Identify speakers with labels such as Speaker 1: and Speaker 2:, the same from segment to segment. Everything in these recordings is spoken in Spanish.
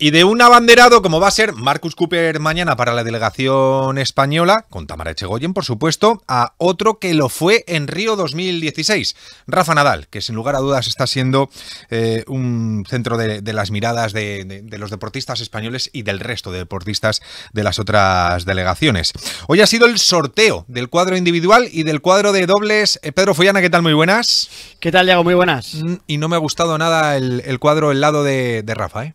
Speaker 1: Y de un abanderado como va a ser Marcus Cooper mañana para la delegación española, con Tamara Echegoyen, por supuesto, a otro que lo fue en Río 2016, Rafa Nadal, que sin lugar a dudas está siendo eh, un centro de, las miradas de, los deportistas españoles y del resto de deportistas de las otras delegaciones. Hoy ha sido el sorteo del cuadro individual y del cuadro de dobles. Eh, Pedro Follana, ¿qué tal? Muy buenas. ¿Qué tal, Diego? Muy buenas. Mm, y no me ha gustado nada el, cuadro, el lado de, de Rafa, ¿eh?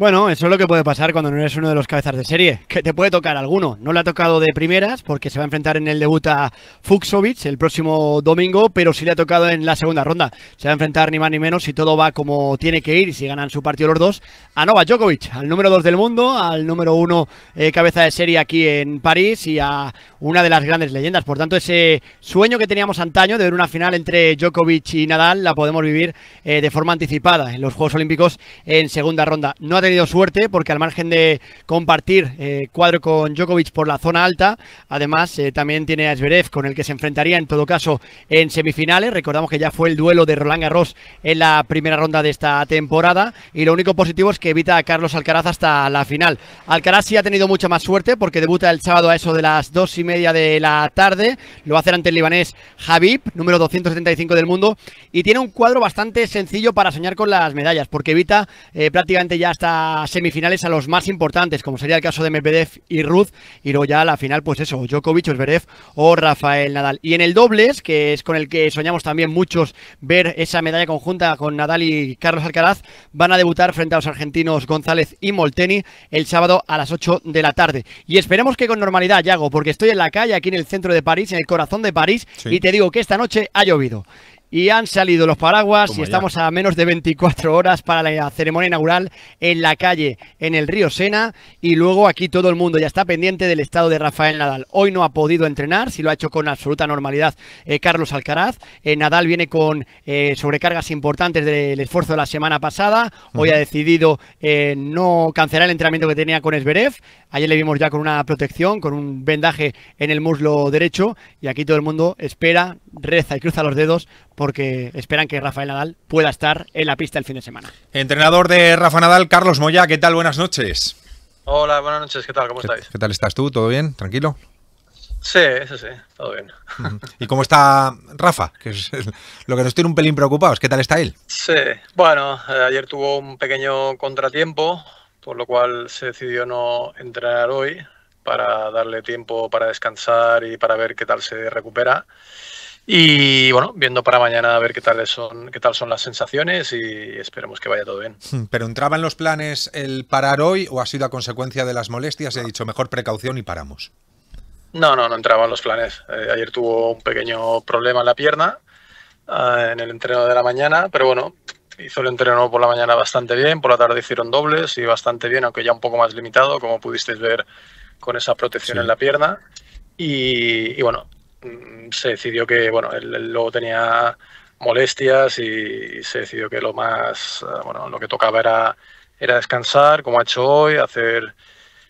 Speaker 2: Bueno, eso es lo que puede pasar cuando no eres uno de los cabezas de serie, que te puede tocar alguno. No le ha tocado de primeras porque se va a enfrentar en el debut a Fuxovic el próximo domingo, pero sí le ha tocado en la segunda ronda. Se va a enfrentar ni más ni menos, si todo va como tiene que ir y si ganan su partido los dos, a Novak Djokovic, al número dos del mundo, al número uno, eh, cabeza de serie aquí en París y a una de las grandes leyendas. Por tanto, ese sueño que teníamos antaño de ver una final entre Djokovic y Nadal la podemos vivir eh, de forma anticipada en los Juegos Olímpicos en segunda ronda. No ha suerte porque al margen de compartir eh, cuadro con Djokovic por la zona alta, además eh, también tiene a Zverev con el que se enfrentaría en todo caso en semifinales. Recordamos que ya fue el duelo de Roland Garros en la primera ronda de esta temporada y lo único positivo es que evita a Carlos Alcaraz hasta la final. Alcaraz sí ha tenido mucha más suerte porque debuta el sábado a eso de las dos y media de la tarde. Lo va a hacer ante el libanés Habib, número 275 del mundo, y tiene un cuadro bastante sencillo para soñar con las medallas porque evita eh, prácticamente ya hasta semifinales a los más importantes, como sería el caso de Medvedev y Ruth, y luego ya a la final, pues eso, Djokovic, Zverev o Rafael Nadal. Y en el dobles, que es con el que soñamos también muchos ver esa medalla conjunta con Nadal y Carlos Alcaraz, van a debutar frente a los argentinos González y Molteni el sábado a las 8 de la tarde. Y esperemos que con normalidad, Yago, porque estoy en la calle aquí en el centro de París, en el corazón de París, y te digo que esta noche ha llovido. Y han salido los paraguas y estamos a menos de 24 horas para la ceremonia inaugural en la calle, en el río Sena. Y luego aquí todo el mundo ya está pendiente del estado de Rafael Nadal. Hoy no ha podido entrenar, si lo ha hecho con absoluta normalidad eh, Carlos Alcaraz. Eh, Nadal viene con eh, sobrecargas importantes del esfuerzo de la semana pasada. Hoy ha decidido no cancelar el entrenamiento que tenía con Esberev. Ayer le vimos ya con una protección, con un vendaje en el muslo derecho. Y aquí todo el mundo espera, reza y cruza los dedos porque esperan que Rafael Nadal pueda estar en la pista el fin de semana.
Speaker 1: Entrenador de Rafa Nadal, Carlos Moya, ¿qué tal? Buenas noches.
Speaker 3: Hola, buenas noches, ¿qué tal? ¿Cómo estáis? ¿Qué,
Speaker 1: tal estás tú? ¿Todo bien? ¿Tranquilo?
Speaker 3: Sí, eso sí, todo bien.
Speaker 1: ¿Y cómo está Rafa? Que lo que nos tiene un pelín preocupados. ¿Qué tal está él?
Speaker 3: Sí, bueno, eh, ayer tuvo un pequeño contratiempo, por lo cual se decidió no entrenar hoy para darle tiempo para descansar y para ver qué tal se recupera. Y bueno, viendo para mañana a ver qué tal son, qué tal son las sensaciones y esperemos que vaya todo bien.
Speaker 1: Hmm, pero entraba en los planes el parar hoy o ha sido a consecuencia de las molestias y ha dicho mejor precaución y paramos.
Speaker 3: No, no, no entraba en los planes. Eh, ayer tuvo un pequeño problema en la pierna eh, en el entreno de la mañana, pero bueno, hizo el entreno por la mañana bastante bien, por la tarde hicieron dobles y bastante bien, aunque ya un poco más limitado, como pudisteis ver con esa protección en la pierna. y, bueno, Mm, se decidió que, bueno, él, luego tenía molestias y se decidió que lo más, eh, bueno, lo que tocaba era, era descansar, como ha hecho hoy, hacer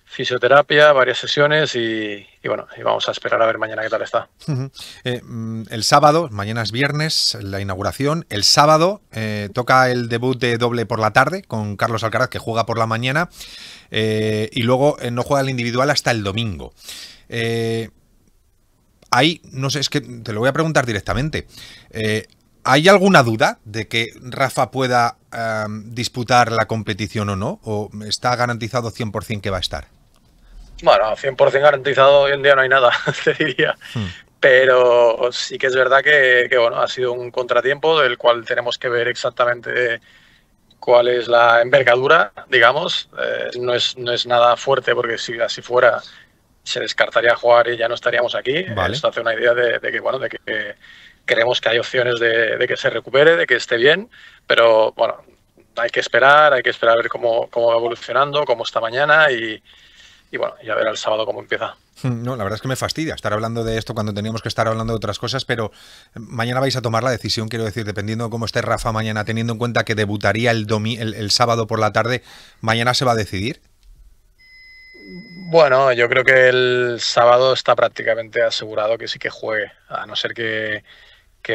Speaker 3: fisioterapia, varias sesiones y, bueno, y vamos a esperar a ver mañana qué tal está.
Speaker 1: Eh, mm, el sábado, mañana es viernes, la inauguración. El sábado eh, toca el debut de doble por la tarde con Carlos Alcaraz, que juega por la mañana, y luego no juega el individual hasta el domingo hay, no sé, es que te lo voy a preguntar directamente. Eh, ¿Hay alguna duda de que Rafa pueda disputar la competición o no? ¿O está garantizado 100% que va a estar?
Speaker 3: Bueno, 100% garantizado hoy en día no hay nada, te diría. Hmm. Pero sí que es verdad que, bueno, ha sido un contratiempo del cual tenemos que ver exactamente cuál es la envergadura, digamos. Eh, no, es, no es nada fuerte porque si así fuera se descartaría jugar y ya no estaríamos aquí. Esto hace una idea de, que, bueno, de que creemos que hay opciones de, que se recupere, de que esté bien, pero bueno, hay que esperar, hay que esperar a ver cómo, cómo va evolucionando, cómo está mañana y, y bueno, ya ver el sábado cómo empieza.
Speaker 1: No, la verdad es que me fastidia estar hablando de esto cuando teníamos que estar hablando de otras cosas, pero eh, mañana vais a tomar la decisión, quiero decir, dependiendo de cómo esté Rafa mañana, teniendo en cuenta que debutaría el, el, el sábado por la tarde, ¿mañana se va a decidir?
Speaker 3: Bueno, yo creo que el sábado está prácticamente asegurado que sí que juegue, a no ser que,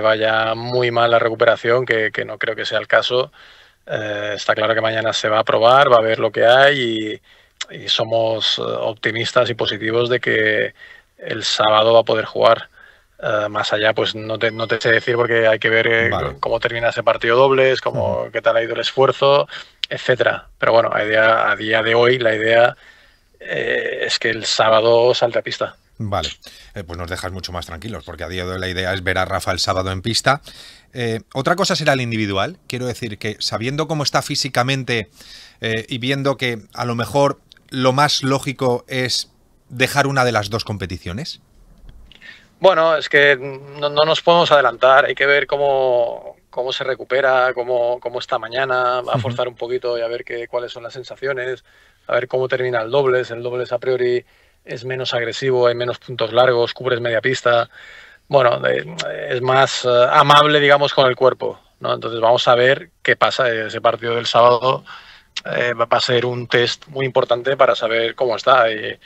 Speaker 3: vaya muy mal la recuperación, que, no creo que sea el caso. Eh, está claro que mañana se va a probar, va a ver lo que hay y, somos eh, optimistas y positivos de que el sábado va a poder jugar. Eh, más allá, pues no te, sé decir porque hay que ver cómo termina ese partido dobles, cómo, qué tal ha ido el esfuerzo, etcétera. Pero bueno, a día, a día de hoy la idea eh, es que el sábado salta a pista.
Speaker 1: Vale, eh, pues nos dejas mucho más tranquilos, porque a día de hoy la idea es ver a Rafa el sábado en pista. Eh, otra cosa será el individual. Quiero decir que sabiendo cómo está físicamente y viendo que a lo mejor lo más lógico es dejar una de las dos competiciones.
Speaker 3: Bueno, es que no, nos podemos adelantar, hay que ver cómo, se recupera, cómo, cómo está mañana, va a forzar un poquito y a ver qué, cuáles son las sensaciones, a ver cómo termina el dobles. El dobles a priori es menos agresivo, hay menos puntos largos, cubres media pista. Bueno, es más eh, amable, digamos, con el cuerpo. ¿no? Entonces vamos a ver qué pasa. Ese partido del sábado eh, va a ser un test muy importante para saber cómo está. y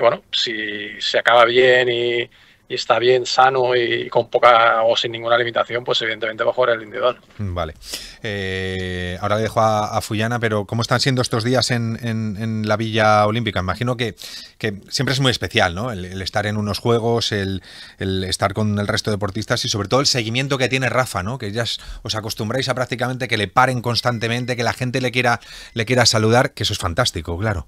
Speaker 3: bueno, si se acaba bien y y está bien, sano y con poca o sin ninguna limitación, pues evidentemente va a jugar el individual.
Speaker 1: Vale. Eh, ahora le dejo a, Fuyana, pero ¿cómo están siendo estos días en, la Villa Olímpica? Imagino que, que, siempre es muy especial, ¿no? El, estar en unos juegos, el, estar con el resto de deportistas y sobre todo el seguimiento que tiene Rafa, ¿no? Que ya os acostumbráis a prácticamente que le paren constantemente, que la gente le quiera, le quiera saludar, que eso es fantástico, claro.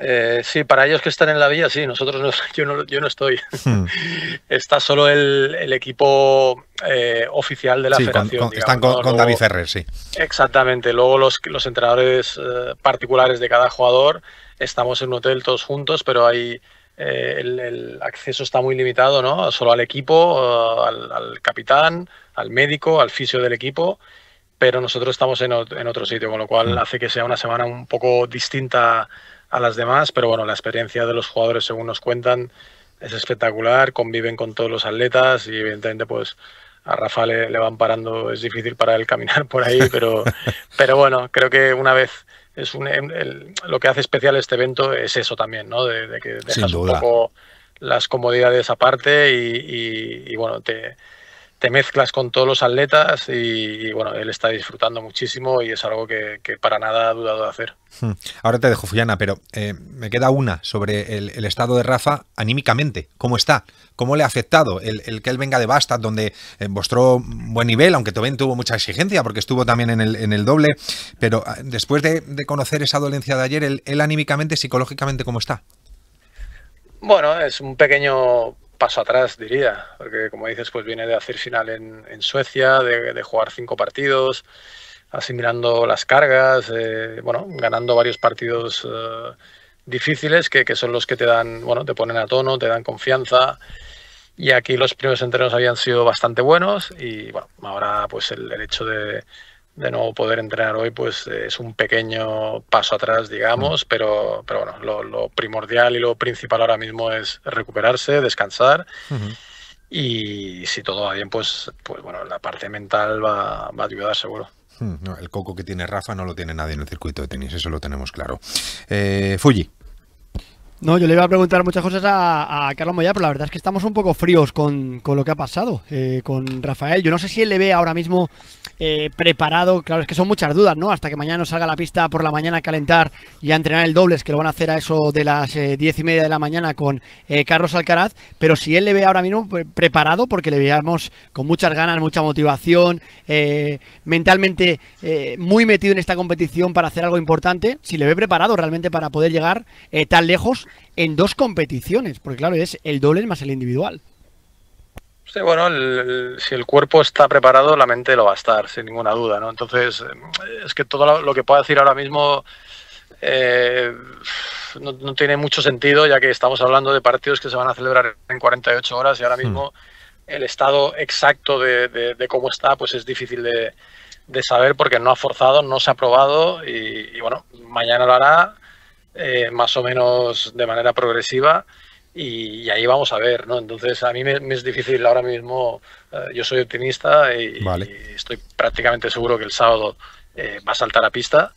Speaker 3: Eh, sí, para ellos que están en la villa sí, nosotros no, yo, no, estoy. Hmm. Está solo el, equipo eh, oficial de la federación. están con, David Ferrer, sí. Exactamente. Luego los, los entrenadores eh, particulares de cada jugador estamos en un hotel todos juntos, pero hay, el, acceso está muy limitado, ¿no? Solo al equipo, al, capitán, al médico, al fisio del equipo pero nosotros estamos en, otro sitio, con lo cual hmm. hace que sea una semana un poco distinta a las demás, pero bueno, la experiencia de los jugadores, según nos cuentan, es espectacular, conviven con todos los atletas y evidentemente pues a Rafa le, van parando, es difícil para él caminar por ahí, pero, pero bueno, creo que una vez es em, lo que hace especial este evento es eso también, ¿no? De, que dejas un poco las comodidades aparte y bueno, te, te mezclas con todos los atletas y, bueno, él está disfrutando muchísimo y es algo que, para nada ha dudado de hacer.
Speaker 1: Hmm. Ahora te dejo, Fuyana, pero eh, me queda una sobre el, estado de Rafa anímicamente. ¿Cómo está? ¿Cómo le ha afectado el, que él venga de Basta, donde eh, mostró buen nivel, aunque también tuvo mucha exigencia, porque estuvo también en el, en el doble? Pero ah, después de, conocer esa dolencia de ayer, él anímicamente, psicológicamente, ¿cómo está?
Speaker 3: Bueno, es un pequeño paso atrás, diría, porque como dices, pues viene de hacer final en, Suecia, de, jugar cinco partidos, asimilando las cargas, eh, bueno, ganando varios partidos eh, difíciles que, son los que te dan, bueno, te ponen a tono, te dan confianza. Y aquí los primeros entrenos habían sido bastante buenos y bueno, ahora pues el hecho de, de no poder entrenar hoy, pues eh, es un pequeño paso atrás, digamos, mm. pero, pero bueno, lo, primordial y lo principal ahora mismo es recuperarse, descansar. Y si todo va bien, pues, pues bueno, la parte mental va, va a ayudar seguro.
Speaker 1: Mm, el coco que tiene Rafa no lo tiene nadie en el circuito de tenis, eso lo tenemos claro. Eh, Fuji.
Speaker 2: No, yo le iba a preguntar muchas cosas a, Carlos Moya, pero la verdad es que estamos un poco fríos con, lo que ha pasado eh, con Rafael. Yo no sé si él le ve ahora mismo eh, preparado. Claro, es que son muchas dudas, ¿no? Hasta que mañana nos salga la pista por la mañana a calentar y a entrenar el dobles, que lo van a hacer a eso de las eh, diez y media de la mañana con Carlos Alcaraz. Pero si él le ve ahora mismo preparado, porque le veíamos con muchas ganas, mucha motivación, mentalmente muy metido en esta competición para hacer algo importante, si le ve preparado realmente para poder llegar tan lejos en dos competiciones, porque claro, es el doble más el individual.
Speaker 3: Sí, bueno, si el cuerpo está preparado, la mente lo va a estar, sin ninguna duda, ¿no? Entonces, eh, es que todo lo, que puedo decir ahora mismo eh, no, tiene mucho sentido, ya que estamos hablando de partidos que se van a celebrar en 48 horas y ahora hmm. mismo el estado exacto de, cómo está, pues es difícil de, saber porque no ha forzado, no se ha probado y bueno, mañana lo hará, eh, más o menos de manera progresiva y, ahí vamos a ver, ¿no? Entonces a mí me, es difícil ahora mismo, eh, yo soy optimista y, estoy prácticamente seguro que el sábado eh, va a saltar a pista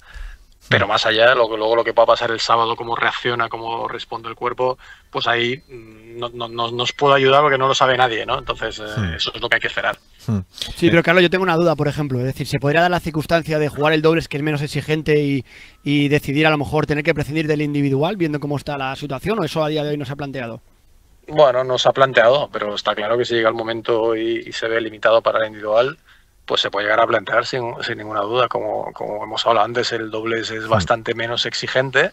Speaker 3: pero más allá, lo, luego lo que pueda pasar el sábado, cómo reacciona, cómo responde el cuerpo, pues ahí mm, no, nos puede ayudar porque no lo sabe nadie, ¿no? Entonces, eh, eso es lo que hay que esperar.
Speaker 1: Hmm.
Speaker 2: Sí, pero Carlos, yo tengo una duda, por ejemplo. Es decir, ¿se podría dar la circunstancia de jugar el dobles que es menos exigente y, decidir a lo mejor tener que prescindir del individual viendo cómo está la situación o eso a día de hoy no se ha planteado?
Speaker 3: Bueno, no se ha planteado, pero está claro que si llega el momento y se ve limitado para el individual, pues se puede llegar a plantear sin, ninguna duda. Como, hemos hablado antes, el doble es mm. bastante menos exigente.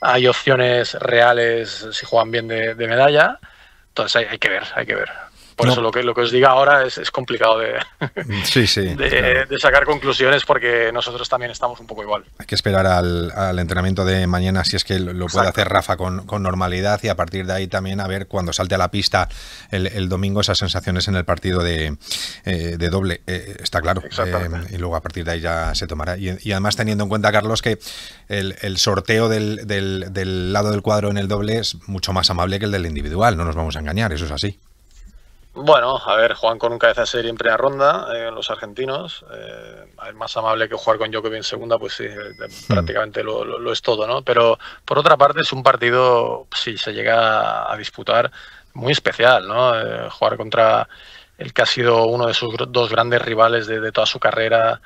Speaker 3: Hay opciones reales si juegan bien de, medalla. Entonces hay, que ver, hay que ver. Por eso lo que, lo que os diga ahora es, complicado
Speaker 1: de,
Speaker 3: sacar conclusiones porque nosotros también estamos un poco igual.
Speaker 1: Hay que esperar al, entrenamiento de mañana si es que lo, puede hacer Rafa con, normalidad y a partir de ahí también a ver cuando salte a la pista el, domingo esas sensaciones en el partido de, eh, doble. Eh, está claro. Eh, y luego a partir de ahí ya se tomará. Y, además teniendo en cuenta, Carlos, que el, sorteo del lado del cuadro en el doble es mucho más amable que el del individual, no nos vamos a engañar, eso es así.
Speaker 3: Bueno, a ver, juegan con un cabeza serie en primera ronda, eh, los argentinos. Eh, es más amable que jugar con Djokovic en segunda, pues sí, eh, hmm. prácticamente lo, es todo, ¿no? Pero por otra parte, es un partido, si se llega a disputar, muy especial, ¿no? Eh, jugar contra el que ha sido uno de sus dos grandes rivales de toda su carrera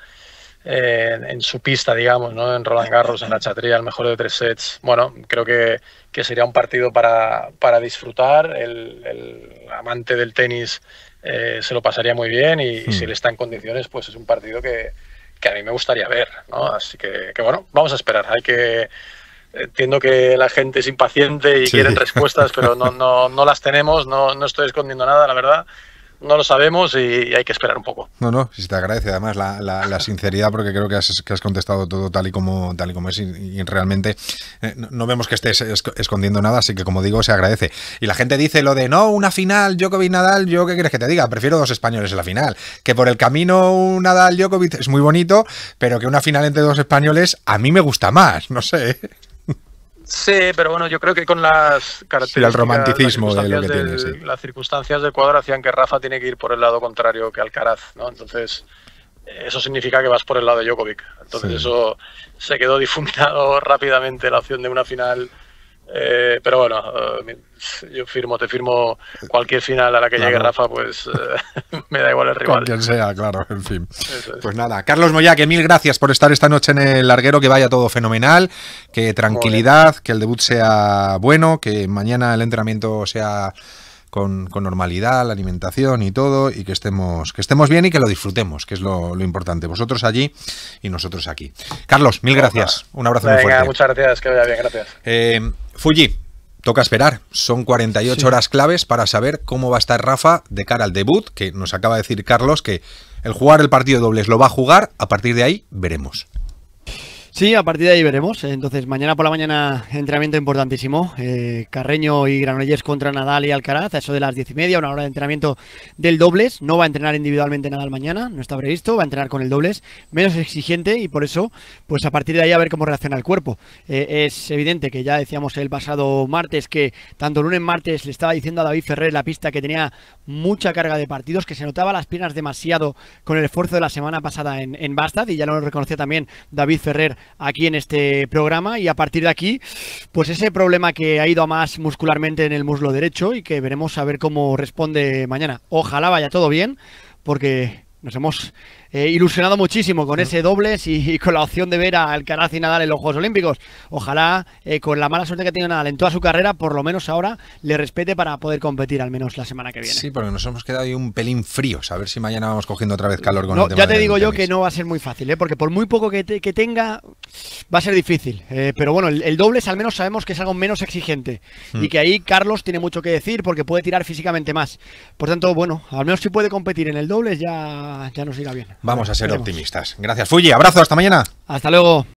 Speaker 3: en su pista, digamos, ¿no? en Roland Garros, en la Chatría, el mejor de tres sets. Bueno, creo que, sería un partido para, disfrutar. El, amante del tenis eh, se lo pasaría muy bien y, si él hmm. está en condiciones, pues es un partido que, a mí me gustaría ver. Así que, bueno, vamos a esperar. Hay que. Entiendo que la gente es impaciente y quieren respuestas, pero no, no, las tenemos, no, no estoy escondiendo nada, la verdad no lo sabemos y hay que esperar un poco.
Speaker 1: No, no, si te agradece además la, la, sinceridad porque creo que has, contestado todo tal y como, tal y como es y, realmente eh, no vemos que estés escondiendo nada, así que como digo, se agradece. Y la gente dice lo de, no, una final, Djokovic, Nadal, yo qué quieres que te diga, prefiero dos españoles en la final. Que por el camino un Nadal, Djokovic es muy bonito, pero que una final entre dos españoles a mí me gusta más, no sé.
Speaker 3: Sí, pero bueno, yo creo que con las características. Sí, el romanticismo de que sí. Las circunstancias de Ecuador hacían que Rafa tiene que ir por el lado contrario que Alcaraz, ¿no? Entonces, eso significa que vas por el lado de Djokovic. Entonces, eso se quedó difuminado rápidamente la opción de una final eh, pero bueno, eh, yo firmo, te firmo cualquier final a la que llegue Rafa, pues eh, me da igual el rival. Con quien
Speaker 1: sea, claro, en fin. Pues nada, Carlos que mil gracias por estar esta noche en el larguero, que vaya todo fenomenal, que tranquilidad, que el debut sea bueno, que mañana el entrenamiento sea... Con, normalidad, la alimentación y todo, y que estemos, que estemos bien y que lo disfrutemos, que es lo, importante. Vosotros allí y nosotros aquí. Carlos, mil gracias. Un abrazo muy fuerte.
Speaker 3: Muchas gracias, que vaya bien, gracias.
Speaker 1: Fuji, toca esperar. Son 48 horas claves para saber cómo va a estar Rafa de cara al debut, que nos acaba de decir Carlos que el jugar el partido dobles lo va a jugar. A partir de ahí, veremos.
Speaker 2: Sí, a partir de ahí veremos. Entonces, mañana por la mañana, entrenamiento importantísimo. Eh, Carreño y Granollers contra Nadal y Alcaraz, eso de las diez y media, una hora de entrenamiento del dobles. No va a entrenar individualmente Nadal mañana, no está previsto, va a entrenar con el dobles, menos exigente y por eso, pues a partir de ahí a ver cómo reacciona el cuerpo. Eh, es evidente que ya decíamos el pasado martes que tanto lunes martes le estaba diciendo a David Ferrer la pista que tenía mucha carga de partidos, que se notaba las piernas demasiado con el esfuerzo de la semana pasada en, en Bastad y ya lo reconocía también David Ferrer aquí en este programa y a partir de aquí, pues ese problema que ha ido a más muscularmente en el muslo derecho y que veremos a ver cómo responde mañana. Ojalá vaya todo bien porque nos hemos eh, ilusionado muchísimo con mm. ese dobles y, con la opción de ver a Alcaraz y Nadal en los Juegos Olímpicos. Ojalá, eh, con la mala suerte que tiene Nadal en toda su carrera, por lo menos ahora le respete para poder competir al menos la semana que viene.
Speaker 1: Sí, porque nos hemos quedado ahí un pelín frío A ver si mañana vamos cogiendo otra vez calor con Ya te digo yo
Speaker 2: que no va a ser muy fácil, ¿eh? porque por muy poco que, tenga, va a ser difícil. pero bueno, el, dobles al menos sabemos que es algo menos exigente mm. y que ahí Carlos tiene mucho que decir porque puede tirar físicamente más. Por tanto, bueno, al menos si puede competir en el dobles ya, ya nos irá bien.
Speaker 1: Vamos a ser optimistas. Gracias, Fuji. Abrazo, hasta
Speaker 2: mañana. Hasta luego.